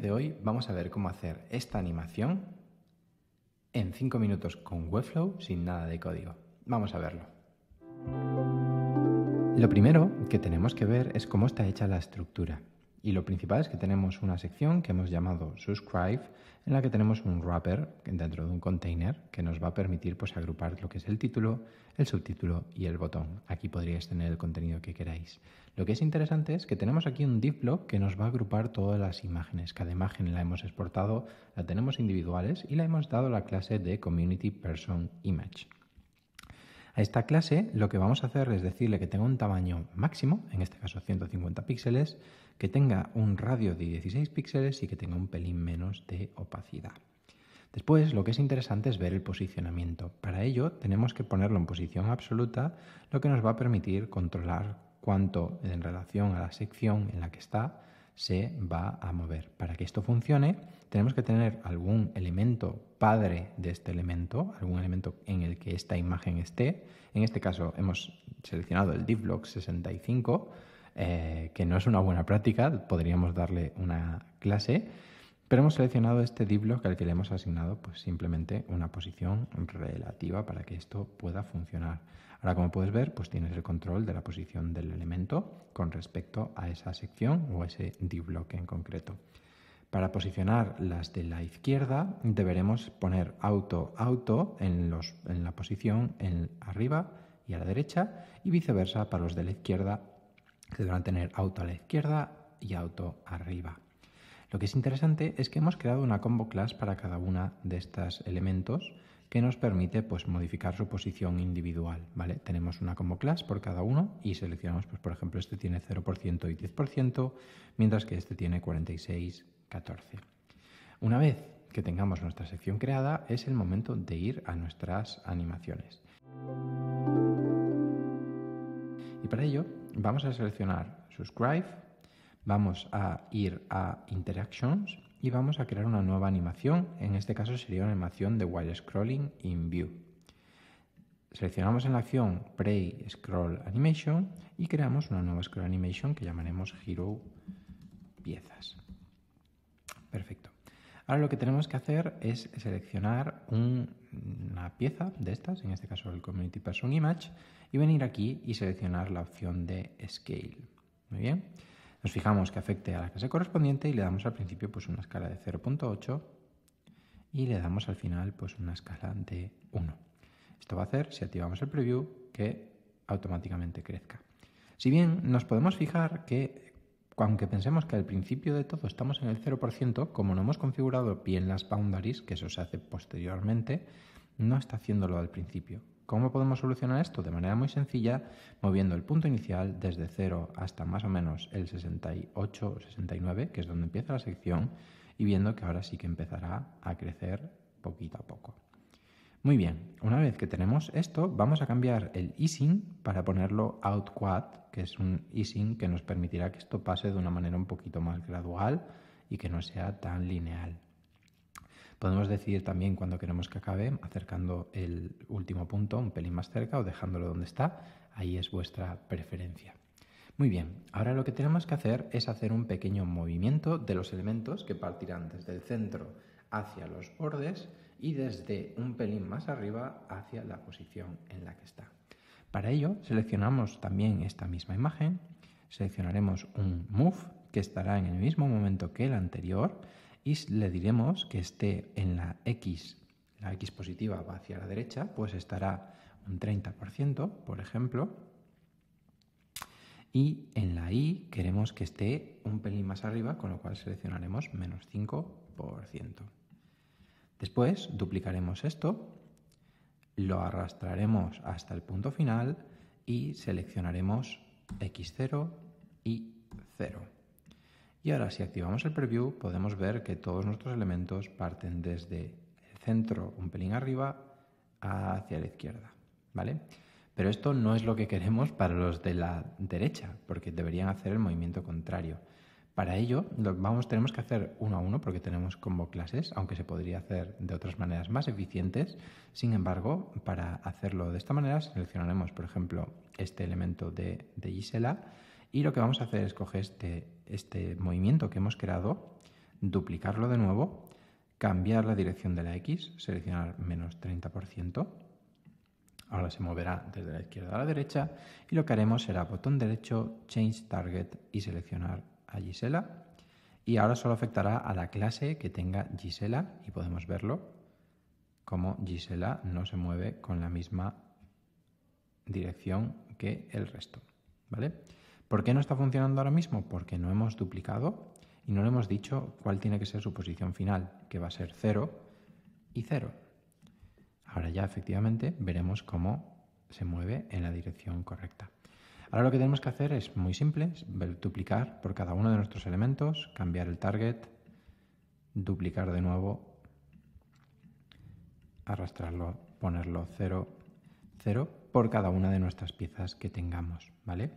de hoy vamos a ver cómo hacer esta animación en 5 minutos con Webflow sin nada de código. Vamos a verlo. Lo primero que tenemos que ver es cómo está hecha la estructura. Y lo principal es que tenemos una sección que hemos llamado Subscribe, en la que tenemos un wrapper dentro de un container que nos va a permitir pues, agrupar lo que es el título, el subtítulo y el botón. Aquí podríais tener el contenido que queráis. Lo que es interesante es que tenemos aquí un div block que nos va a agrupar todas las imágenes. Cada imagen la hemos exportado, la tenemos individuales y la hemos dado la clase de Community Person Image. A esta clase lo que vamos a hacer es decirle que tenga un tamaño máximo, en este caso 150 píxeles, que tenga un radio de 16 píxeles y que tenga un pelín menos de opacidad. Después, lo que es interesante es ver el posicionamiento. Para ello, tenemos que ponerlo en posición absoluta, lo que nos va a permitir controlar cuánto en relación a la sección en la que está se va a mover. Para que esto funcione, tenemos que tener algún elemento padre de este elemento, algún elemento en el que esta imagen esté. En este caso hemos seleccionado el divblock 65, eh, que no es una buena práctica, podríamos darle una clase, pero hemos seleccionado este block al que le hemos asignado pues, simplemente una posición relativa para que esto pueda funcionar. Ahora, como puedes ver, pues tienes el control de la posición del elemento con respecto a esa sección o ese div bloque en concreto. Para posicionar las de la izquierda deberemos poner auto auto en, los, en la posición en arriba y a la derecha y viceversa para los de la izquierda que deberán tener auto a la izquierda y auto arriba. Lo que es interesante es que hemos creado una combo class para cada una de estos elementos que nos permite pues, modificar su posición individual. ¿vale? Tenemos una combo class por cada uno y seleccionamos, pues, por ejemplo, este tiene 0% y 10%, mientras que este tiene 46, 14. Una vez que tengamos nuestra sección creada, es el momento de ir a nuestras animaciones. Y para ello vamos a seleccionar Subscribe Vamos a ir a Interactions y vamos a crear una nueva animación. En este caso sería una animación de while scrolling in view. Seleccionamos en la acción Prey Scroll Animation y creamos una nueva Scroll Animation que llamaremos Hero Piezas. Perfecto. Ahora lo que tenemos que hacer es seleccionar una pieza de estas, en este caso el Community Person Image, y venir aquí y seleccionar la opción de Scale. Muy bien. Nos fijamos que afecte a la clase correspondiente y le damos al principio pues, una escala de 0.8 y le damos al final pues, una escala de 1. Esto va a hacer, si activamos el preview, que automáticamente crezca. Si bien nos podemos fijar que, aunque pensemos que al principio de todo estamos en el 0%, como no hemos configurado bien las boundaries, que eso se hace posteriormente, no está haciéndolo al principio. ¿Cómo podemos solucionar esto? De manera muy sencilla, moviendo el punto inicial desde 0 hasta más o menos el 68 o 69, que es donde empieza la sección, y viendo que ahora sí que empezará a crecer poquito a poco. Muy bien, una vez que tenemos esto, vamos a cambiar el easing para ponerlo out quad, que es un easing que nos permitirá que esto pase de una manera un poquito más gradual y que no sea tan lineal. Podemos decidir también cuando queremos que acabe, acercando el último punto un pelín más cerca o dejándolo donde está. Ahí es vuestra preferencia. Muy bien, ahora lo que tenemos que hacer es hacer un pequeño movimiento de los elementos que partirán desde el centro hacia los bordes y desde un pelín más arriba hacia la posición en la que está. Para ello seleccionamos también esta misma imagen, seleccionaremos un move que estará en el mismo momento que el anterior y le diremos que esté en la X, la X positiva va hacia la derecha, pues estará un 30%, por ejemplo, y en la Y queremos que esté un pelín más arriba, con lo cual seleccionaremos menos 5%. Después duplicaremos esto, lo arrastraremos hasta el punto final y seleccionaremos X0 y 0. Y ahora si activamos el preview podemos ver que todos nuestros elementos parten desde el centro un pelín arriba hacia la izquierda, ¿vale? Pero esto no es lo que queremos para los de la derecha, porque deberían hacer el movimiento contrario. Para ello vamos, tenemos que hacer uno a uno porque tenemos como clases, aunque se podría hacer de otras maneras más eficientes. Sin embargo, para hacerlo de esta manera seleccionaremos, por ejemplo, este elemento de, de Gisela y lo que vamos a hacer es coger este, este movimiento que hemos creado, duplicarlo de nuevo, cambiar la dirección de la X, seleccionar menos 30%. Ahora se moverá desde la izquierda a la derecha y lo que haremos será botón derecho, Change Target y seleccionar a Gisela. Y ahora solo afectará a la clase que tenga Gisela y podemos verlo como Gisela no se mueve con la misma dirección que el resto. ¿Vale? ¿Por qué no está funcionando ahora mismo? Porque no hemos duplicado y no le hemos dicho cuál tiene que ser su posición final, que va a ser 0 y 0. Ahora ya efectivamente veremos cómo se mueve en la dirección correcta. Ahora lo que tenemos que hacer es muy simple, duplicar por cada uno de nuestros elementos, cambiar el target, duplicar de nuevo, arrastrarlo, ponerlo 0, 0 por cada una de nuestras piezas que tengamos, ¿vale?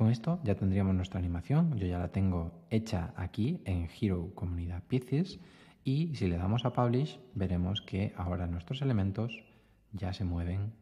Con esto ya tendríamos nuestra animación, yo ya la tengo hecha aquí en Hero Comunidad Pieces y si le damos a Publish veremos que ahora nuestros elementos ya se mueven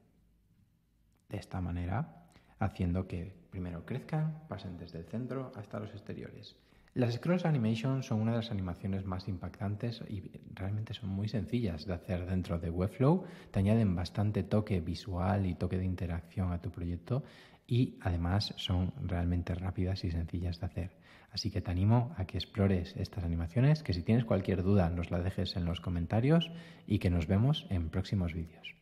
de esta manera, haciendo que primero crezcan, pasen desde el centro hasta los exteriores. Las Scrolls Animation son una de las animaciones más impactantes y realmente son muy sencillas de hacer dentro de Webflow. Te añaden bastante toque visual y toque de interacción a tu proyecto y además son realmente rápidas y sencillas de hacer. Así que te animo a que explores estas animaciones, que si tienes cualquier duda nos la dejes en los comentarios y que nos vemos en próximos vídeos.